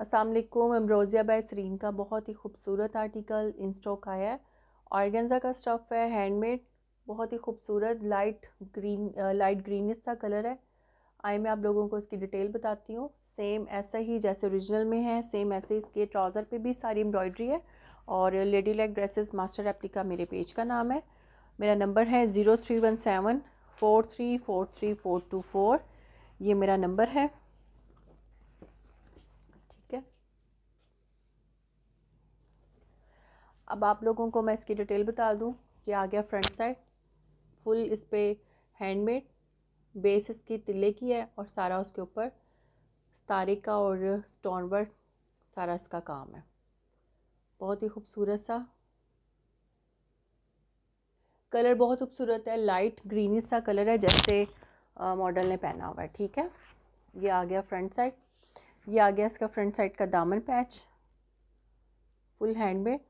असलकुम एम्ब्रोज़िया बाय सरीन का बहुत ही खूबसूरत आर्टिकल इन स्टॉक आया है ऑर्गेंजा का स्टफ़ है हैंडमेड बहुत ही खूबसूरत लाइट ग्रीन लाइट ग्रीनिश सा कलर है आई मैं आप लोगों को इसकी डिटेल बताती हूँ सेम ऐसा ही जैसे ओरिजिनल में है सेम ऐसे इसके ट्राउज़र पे भी सारी एम्ब्रॉयडरी है और लेडी लेग ड्रेसेस मास्टर एप्लिका मेरे पेज का नाम है मेरा नंबर है zero three one seven four three four three four two four ये मेरा नंबर है अब आप लोगों को मैं इसकी डिटेल बता दूँ कि आ गया फ्रंट साइड फुल इस पर हैंडमेड बेस इसकी तिले की है और सारा उसके ऊपर तारे का और स्टोन वर्क सारा इसका काम है बहुत ही खूबसूरत सा कलर बहुत खूबसूरत है लाइट ग्रीनिश सा कलर है जैसे मॉडल ने पहना हुआ है ठीक है ये आ गया फ्रंट साइड ये आ गया इसका फ्रंट साइड का दामन पैच फुल हैंडमेड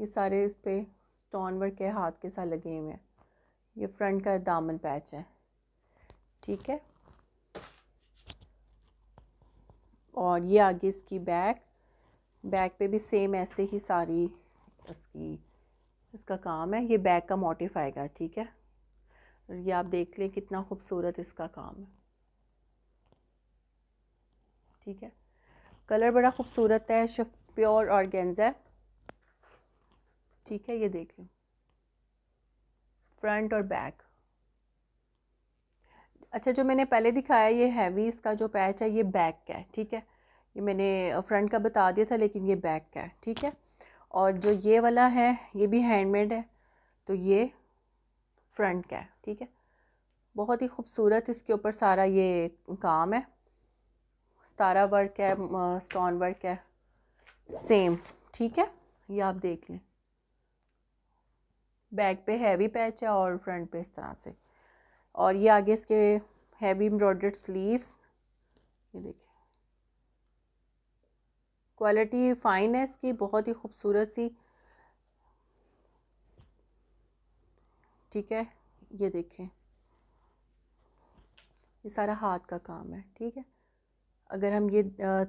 ये सारे इस पर स्टोन वर्क के हाथ के साथ लगे हुए हैं ये फ्रंट का दामन पैच है ठीक है और ये आगे इसकी बैक बैक पे भी सेम ऐसे ही सारी इसकी इसका काम है ये बैक का मोटिफ आएगा ठीक है ये आप देख लें कितना खूबसूरत इसका काम है ठीक है कलर बड़ा खूबसूरत है प्योर ऑर्गेन्जा है ठीक है ये देख लो फ्रंट और बैक अच्छा जो मैंने पहले दिखाया ये हैवी इसका जो पैच है ये बैक का है ठीक है ये मैंने फ्रंट का बता दिया था लेकिन ये बैक का है ठीक है और जो ये वाला है ये भी हैंडमेड है तो ये फ्रंट का है ठीक है बहुत ही खूबसूरत इसके ऊपर सारा ये काम है सतारा वर्क है स्टोन वर्क है सेम ठीक है ये आप देख लें बैक पे हैवी पैच है और फ्रंट पे इस तरह से और ये आगे इसके हैवी एम्ब्रॉयड स्लीव्स ये देखिए क्वालिटी फ़ाइन है इसकी बहुत ही खूबसूरत सी ठीक है ये देखें ये सारा हाथ का काम है ठीक है अगर हम ये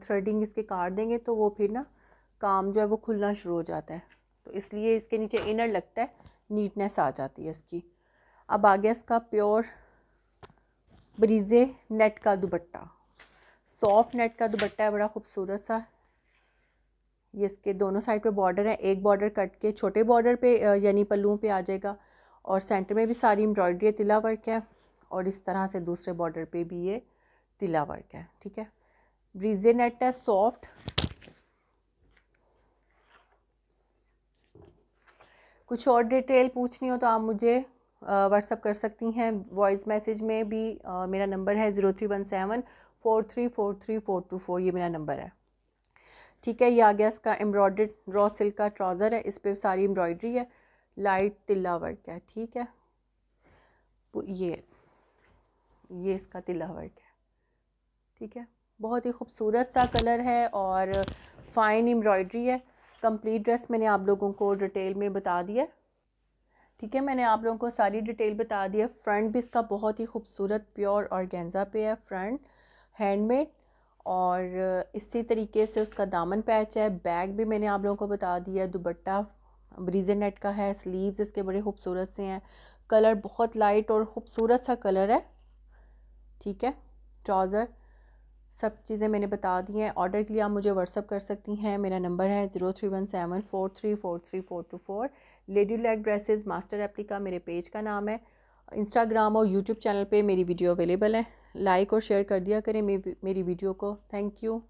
थ्रेडिंग इसके काट देंगे तो वो फिर ना काम जो है वो खुलना शुरू हो जाता है तो इसलिए इसके नीचे इनर लगता है नीटनेस आ जाती है इसकी अब आ गया इसका प्योर ब्रीजे नेट का दुपट्टा सॉफ्ट नेट का दुपट्टा है बड़ा खूबसूरत सा ये इसके दोनों साइड पे बॉर्डर है एक बॉर्डर कट के छोटे बॉर्डर पे यानी पल्लुओं पे आ जाएगा और सेंटर में भी सारी एम्ब्रॉयडरी है तिला वर्क है और इस तरह से दूसरे बॉर्डर पे भी ये तिला वर्क है ठीक है ब्रीजे नेट है सॉफ्ट कुछ और डिटेल पूछनी हो तो आप मुझे व्हाट्सअप कर सकती हैं वॉइस मैसेज में भी आ, मेरा नंबर है zero three one seven four three four three four two four ये मेरा नंबर है ठीक है ये आ गया इसका एम्ब्रॉयड रॉ सिल्क का ट्राउज़र है इस पर सारी एम्ब्रॉयड्री है लाइट तिल्ला वर्क है ठीक है ये ये इसका तिल्ला वर्क है ठीक है बहुत ही खूबसूरत सा कलर है और फाइन एम्ब्रॉयड्री है कंप्लीट ड्रेस मैंने आप लोगों को डिटेल में बता दिया ठीक है मैंने आप लोगों को सारी डिटेल बता दी है फ्रंट भी इसका बहुत ही खूबसूरत प्योर और गेंजा पे है फ्रंट हैंडमेड और इसी तरीके से उसका दामन पैच है बैग भी मैंने आप लोगों को बता दिया दुबट्टा ब्रीजे नेट का है स्लीव्स इसके बड़े खूबसूरत से हैं कलर बहुत लाइट और ख़ूबसूरत सा कलर है ठीक है ट्राउज़र सब चीज़ें मैंने बता दी हैं ऑर्डर के लिए आप मुझे व्हाट्सअप कर सकती हैं मेरा नंबर है zero three one seven four three four three four two four lady lac dresses master एप्लिका मेरे पेज का नाम है इंस्टाग्राम और यूट्यूब चैनल पे मेरी वीडियो अवेलेबल है लाइक और शेयर कर दिया करें मेरी वीडियो को थैंक यू